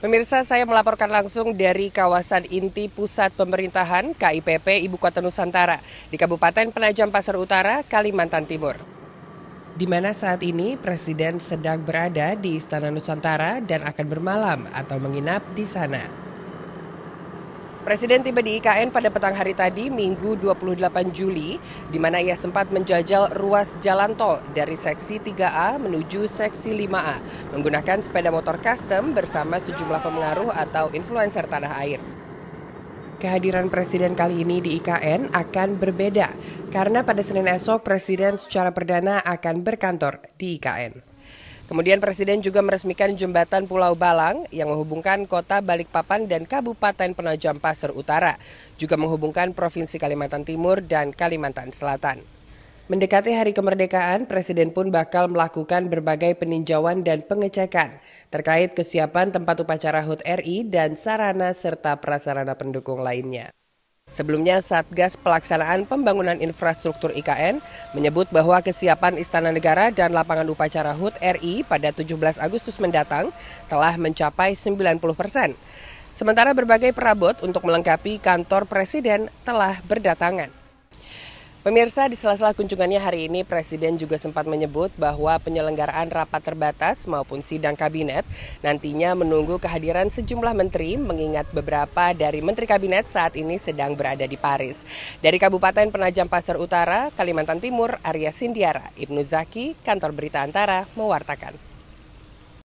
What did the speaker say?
Pemirsa, saya melaporkan langsung dari kawasan inti pusat pemerintahan KIPP Ibu Kota Nusantara di Kabupaten Penajam Pasar Utara, Kalimantan Timur. Di mana saat ini Presiden sedang berada di Istana Nusantara dan akan bermalam atau menginap di sana. Presiden tiba di IKN pada petang hari tadi, Minggu 28 Juli, di mana ia sempat menjajal ruas jalan tol dari seksi 3A menuju seksi 5A menggunakan sepeda motor custom bersama sejumlah pemengaruh atau influencer tanah air. Kehadiran Presiden kali ini di IKN akan berbeda, karena pada Senin esok Presiden secara perdana akan berkantor di IKN. Kemudian Presiden juga meresmikan jembatan Pulau Balang yang menghubungkan kota Balikpapan dan Kabupaten Penajam Pasir Utara, juga menghubungkan Provinsi Kalimantan Timur dan Kalimantan Selatan. Mendekati hari kemerdekaan, Presiden pun bakal melakukan berbagai peninjauan dan pengecekan terkait kesiapan tempat upacara HUT RI dan sarana serta prasarana pendukung lainnya. Sebelumnya, Satgas Pelaksanaan Pembangunan Infrastruktur IKN menyebut bahwa kesiapan Istana Negara dan lapangan upacara HUT RI pada 17 Agustus mendatang telah mencapai 90 persen. Sementara berbagai perabot untuk melengkapi kantor presiden telah berdatangan. Pemirsa, di sela-sela kunjungannya hari ini, Presiden juga sempat menyebut bahwa penyelenggaraan rapat terbatas maupun sidang kabinet nantinya menunggu kehadiran sejumlah menteri, mengingat beberapa dari menteri kabinet saat ini sedang berada di Paris. Dari Kabupaten Penajam Pasar Utara, Kalimantan Timur, Arya Sindiara, Ibnu Zaki, Kantor Berita Antara, mewartakan.